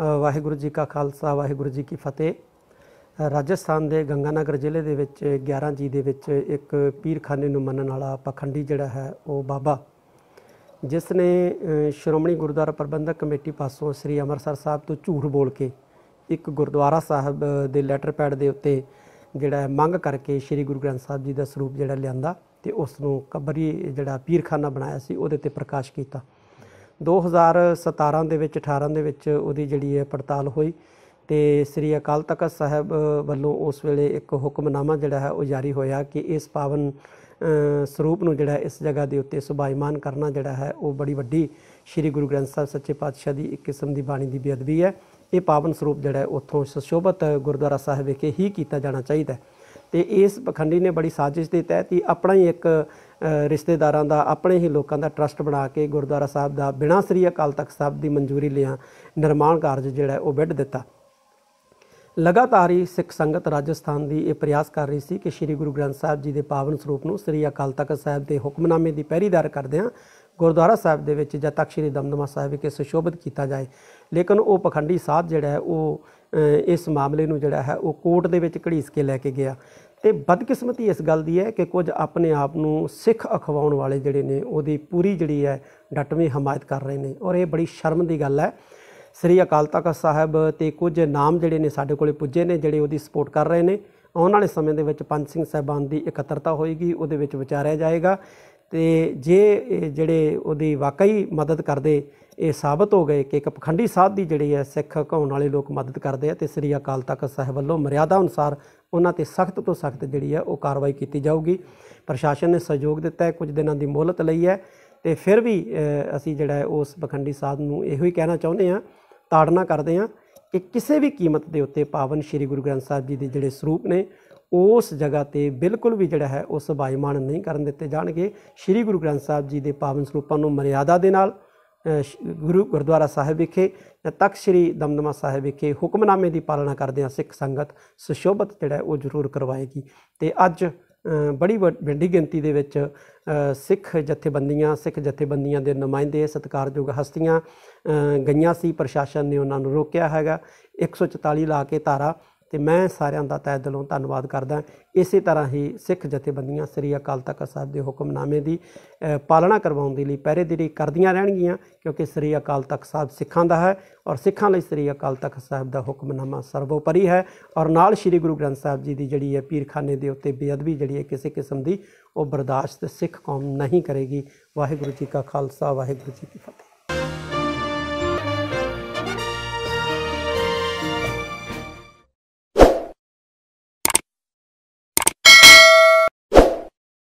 ਵਾਹਿਗੁਰੂ ਜੀ ਕਾ ਖਾਲਸਾ ਵਾਹਿਗੁਰੂ ਜੀ ਕੀ ਫਤਿਹ ਰਾਜਸਥਾਨ ਦੇ ਗੰਗਾਨਗਰ ਜ਼ਿਲ੍ਹੇ ਦੇ ਵਿੱਚ 11 ਜੀ ਦੇ ਵਿੱਚ ਇੱਕ ਪੀਰਖਾਨੇ ਨੂੰ ਮੰਨਣ ਵਾਲਾ ਪਖੰਡੀ ਜਿਹੜਾ ਹੈ ਉਹ ਬਾਬਾ ਜਿਸ ਨੇ ਸ਼੍ਰੋਮਣੀ ਗੁਰਦੁਆਰਾ ਪ੍ਰਬੰਧਕ ਕਮੇਟੀ ਪਾਸੋਂ ਸ੍ਰੀ ਅਮਰਸਰ ਸਾਹਿਬ ਤੋਂ ਝੂਠ ਬੋਲ ਕੇ ਇੱਕ ਗੁਰਦੁਆਰਾ ਸਾਹਿਬ ਦੇ ਲੈਟਰ ਪੈਡ ਦੇ ਉੱਤੇ ਜਿਹੜਾ ਮੰਗ ਕਰਕੇ ਸ੍ਰੀ ਗੁਰੂ ਗ੍ਰੰਥ ਸਾਹਿਬ ਜੀ ਦਾ ਸਰੂਪ ਜਿਹੜਾ ਲਿਆਂਦਾ ਤੇ ਉਸ ਨੂੰ ਕਬਰੀ ਜਿਹੜਾ ਪੀਰਖਾਨਾ ਬਣਾਇਆ ਸੀ ਉਹਦੇ ਤੇ ਪ੍ਰਕਾਸ਼ ਕੀਤਾ 2017 ਦੇ ਵਿੱਚ 18 ਦੇ ਵਿੱਚ ਉਹਦੀ ਜਿਹੜੀ ਹੈ ਪੜਤਾਲ ਹੋਈ ਤੇ ਸ੍ਰੀ ਅਕਾਲ ਤਖਤ ਸਾਹਿਬ ਵੱਲੋਂ ਉਸ ਵੇਲੇ ਇੱਕ ਹੁਕਮਨਾਮਾ ਜਿਹੜਾ ਹੈ ਉਹ ਜਾਰੀ ਹੋਇਆ ਕਿ ਇਸ ਪਾਵਨ ਸਰੂਪ ਨੂੰ ਜਿਹੜਾ ਇਸ ਜਗ੍ਹਾ ਦੇ ਉੱਤੇ ਸੁਭਾਈਮਾਨ ਕਰਨਾ ਜਿਹੜਾ ਹੈ ਉਹ ਬੜੀ ਵੱਡੀ ਸ੍ਰੀ ਗੁਰੂ ਗ੍ਰੰਥ ਸਾਹਿਬ ਸੱਚੇ ਪਾਤਸ਼ਾਹ ਦੀ ਇੱਕ ਕਿਸਮ ਦੀ ਬਾਣੀ ਦੀ ਬੇਅਦਬੀ ਹੈ ਇਹ ਪਾਵਨ ਸਰੂਪ ਜਿਹੜਾ ਹੈ ਉੱਥੋਂ ਸੁਸ਼ੋਭਤ ਗੁਰਦੁਆਰਾ ਸਾਹਿਬ ਵਿਖੇ ਹੀ ਕੀਤਾ ਜਾਣਾ ਚਾਹੀਦਾ ਹੈ ਤੇ ਇਸ ਪਖੰਡੀ ਨੇ ਬੜੀ ਸਾਜ਼ਿਸ਼ ਦੇ ਤਹਿਤ ਹੀ ਆਪਣਾ ਹੀ ਇੱਕ ਰਿਸ਼ਤੇਦਾਰਾਂ ਦਾ ਆਪਣੇ ਹੀ ਲੋਕਾਂ ਦਾ ਟਰਸਟ ਬਣਾ ਕੇ ਗੁਰਦੁਆਰਾ ਸਾਹਿਬ ਦਾ ਬਿਨਾਂ ਸ੍ਰੀ ਅਕਾਲ ਤਖਤ ਸਾਹਿਬ ਦੀ ਮਨਜ਼ੂਰੀ ਲਿਆ ਨਿਰਮਾਣ ਕਾਰਜ ਜਿਹੜਾ ਉਹ ਵਿੱਢ ਦਿੱਤਾ ਲਗਾਤਾਰ ਹੀ ਸਿੱਖ ਸੰਗਤ ਰਾਜਸਥਾਨ ਦੀ ਇਹ ਪ੍ਰਯਾਸ ਕਰ ਰਹੀ ਸੀ ਕਿ ਸ੍ਰੀ ਗੁਰੂ ਗ੍ਰੰਥ ਸਾਹਿਬ ਜੀ ਦੇ ਪਾਵਨ ਸਰੂਪ ਨੂੰ ਸ੍ਰੀ ਅਕਾਲ ਤਖਤ ਸਾਹਿਬ ਦੇ ਹੁਕਮਨਾਮੇ ਦੀ ਪਹਿਰੀਦਾਰ ਕਰਦਿਆਂ ਗੁਰਦੁਆਰਾ ਸਾਹਿਬ ਦੇ ਵਿੱਚ ਜਦ ਤੱਕ ਸ੍ਰੀ ਦਮਦਮਾ ਸਾਹਿਬ ਵਿਖੇ ਸੁਸ਼ੋਭਿਤ ਕੀਤਾ ਜਾਏ ਲੇਕਿਨ ਉਹ ਪਖੰਡੀ ਸਾਧ ਜਿਹੜਾ ਹੈ ਉਹ ਇਸ ਮਾਮਲੇ ਨੂੰ ਜਿਹੜਾ ਹੈ ਉਹ ਕੋਰਟ ਦੇ ਵਿੱਚ ਘੜੀਸ ਕੇ ਲੈ ਕੇ ਗਿਆ ਤੇ ਬਦਕਿਸਮਤੀ ਇਸ ਗੱਲ ਦੀ ਹੈ ਕਿ ਕੁਝ ਆਪਣੇ ਆਪ ਨੂੰ ਸਿੱਖ ਅਖਵਾਉਣ ਵਾਲੇ ਜਿਹੜੇ ਨੇ ਉਹਦੀ ਪੂਰੀ ਜਿਹੜੀ ਹੈ ਡਟਵੀਂ ਹਮਾਇਤ ਕਰ ਰਹੇ ਨੇ ਔਰ ਇਹ ਬੜੀ ਸ਼ਰਮ ਦੀ ਗੱਲ ਹੈ ਸ੍ਰੀ ਅਕਾਲ ਤਖਤ ਸਾਹਿਬ ਤੇ ਕੁਝ ਨਾਮ ਜਿਹੜੇ ਨੇ ਸਾਡੇ ਕੋਲੇ ਪੁੱਜੇ ਨੇ ਜਿਹੜੇ ਉਹਦੀ ਸਪੋਰਟ ਕਰ ਰਹੇ ਨੇ ਆਉਣ ਵਾਲੇ ਸਮੇਂ ਦੇ ਵਿੱਚ ਪੰਜ ਸਿੰਘ ਸਾਹਿਬਾਨ ਦੀ ਇਕੱਤਰਤਾ ਹੋਏਗੀ ਉਹਦੇ ਵਿੱਚ ਵਿਚਾਰਿਆ ਜਾਏਗਾ ਤੇ ਜੇ ਜਿਹੜੇ ਉਹਦੀ ਵਾਕਈ ਮਦਦ ਕਰਦੇ ਇਹ ਸਾਬਤ ਹੋ ਗਏ ਕਿ ਇੱਕ ਪਖੰਡੀ ਸਾਧ ਦੀ ਜਿਹੜੀ ਹੈ ਸਿੱਖ ਘਾਉਣ ਵਾਲੇ ਲੋਕ ਮਦਦ ਕਰਦੇ ਆ ਤੇ ਸ੍ਰੀ ਅਕਾਲ ਤਖਤ ਸਾਹਿਬ ਵੱਲੋਂ ਮਰਿਆਦਾ ਅਨੁਸਾਰ ਉਹਨਾਂ ਤੇ ਸਖਤ ਤੋਂ ਸਖਤ ਜਿਹੜੀ ਹੈ ਉਹ ਕਾਰਵਾਈ ਕੀਤੀ ਜਾਊਗੀ ਪ੍ਰਸ਼ਾਸਨ ਨੇ ਸਹਿਯੋਗ ਦਿੱਤਾ ਹੈ ਕੁਝ ਦਿਨਾਂ ਦੀ ਮੋਹਲਤ ਲਈ ਹੈ ਤੇ ਫਿਰ ਵੀ ਅਸੀਂ ਜਿਹੜਾ ਉਸ ਪਖੰਡੀ ਸਾਧ ਨੂੰ ਇਹੋ ਹੀ ਕਹਿਣਾ ਚਾਹੁੰਦੇ ਆ ਤਾੜਨਾ ਕਰਦੇ ਆ ਕਿ ਕਿਸੇ ਵੀ ਕੀਮਤ ਦੇ ਉੱਤੇ ਪਾਵਨ ਸ੍ਰੀ ਗੁਰੂ ਗ੍ਰੰਥ ਸਾਹਿਬ ਜੀ ਦੇ ਜਿਹੜੇ ਸਰੂਪ ਨੇ ਉਸ ਜਗ੍ਹਾ ਤੇ ਬਿਲਕੁਲ ਵੀ ਜਿਹੜਾ ਹੈ ਉਸ ਬਾਈਮਾਨ ਨਹੀਂ ਕਰਨ ਦਿੱਤੇ ਜਾਣਗੇ ਸ੍ਰੀ ਗੁਰੂ ਗ੍ਰੰਥ ਸਾਹਿਬ ਜੀ ਦੇ ਪਾਵਨ ਸਰੂਪਾਂ ਨੂੰ ਮਰਿਆਦਾ ਦੇ ਨਾਲ ਗੁਰੂ ਗੁਰਦੁਆਰਾ ਸਾਹਿਬ ਵਿਖੇ ਤਖਤ ਸ੍ਰੀ ਦਮਦਮਾ ਸਾਹਿਬ ਵਿਖੇ ਹੁਕਮਨਾਮੇ ਦੀ ਪਾਲਣਾ ਕਰਦੇ ਆ ਸਿੱਖ ਸੰਗਤ ਸੁਸ਼ੋਭਤ ਜਿਹੜਾ ਉਹ ਜ਼ਰੂਰ ਕਰਵਾਏਗੀ ਤੇ ਅੱਜ ਬੜੀ ਵੱਡੀ ਗਿਣਤੀ ਦੇ ਵਿੱਚ ਸਿੱਖ ਜਥੇਬੰਦੀਆਂ ਸਿੱਖ ਜਥੇਬੰਦੀਆਂ ਦੇ ਨੁਮਾਇੰਦੇ ਸਤਕਾਰਯੋਗ ਹਸਤੀਆਂ ਗਈਆਂ ਸੀ ਪ੍ਰਸ਼ਾਸਨ ਨੇ ਉਹਨਾਂ ਨੂੰ ਰੋਕਿਆ ਹੈਗਾ 144 ਲਾ ਕੇ ਧਾਰਾ ਤੇ ਮੈਂ ਸਾਰਿਆਂ ਦਾ ਤਹਿ ਦਿਲੋਂ ਧੰਨਵਾਦ ਕਰਦਾ ਇਸੇ ਤਰ੍ਹਾਂ ਹੀ ਸਿੱਖ ਜਥੇਬੰਦੀਆਂ ਸ੍ਰੀ ਅਕਾਲ ਤਖਤ ਸਾਹਿਬ ਦੇ ਹੁਕਮਨਾਮੇ ਦੀ ਪਾਲਣਾ ਕਰਵਾਉਣ ਦੇ ਲਈ ਪਹਿਰੇਦਾਰੀ ਕਰਦੀਆਂ ਰਹਿਣਗੀਆਂ ਕਿਉਂਕਿ ਸ੍ਰੀ ਅਕਾਲ ਤਖਤ ਸਾਹਿਬ ਸਿੱਖਾਂ ਦਾ ਹੈ ਔਰ ਸਿੱਖਾਂ ਲਈ ਸ੍ਰੀ ਅਕਾਲ ਤਖਤ ਸਾਹਿਬ ਦਾ ਹੁਕਮਨਾਮਾ ਸਰਵੋਪਰੀ ਹੈ ਔਰ ਨਾਲ ਸ੍ਰੀ ਗੁਰੂ ਗ੍ਰੰਥ ਸਾਹਿਬ ਜੀ ਦੀ ਜਿਹੜੀ ਹੈ ਪੀਰਖਾਨੇ ਦੇ ਉੱਤੇ ਬੇਅਦਬੀ ਜਿਹੜੀ ਹੈ ਕਿਸੇ ਕਿਸਮ ਦੀ ਉਹ ਬਰਦਾਸ਼ਤ ਸਿੱਖ ਕੌਮ ਨਹੀਂ ਕਰੇਗੀ ਵਾਹਿਗੁਰੂ ਜੀ ਕਾ ਖਾਲਸਾ ਵਾਹਿਗੁਰੂ ਜੀ ਕੀ ਫਤਿਹ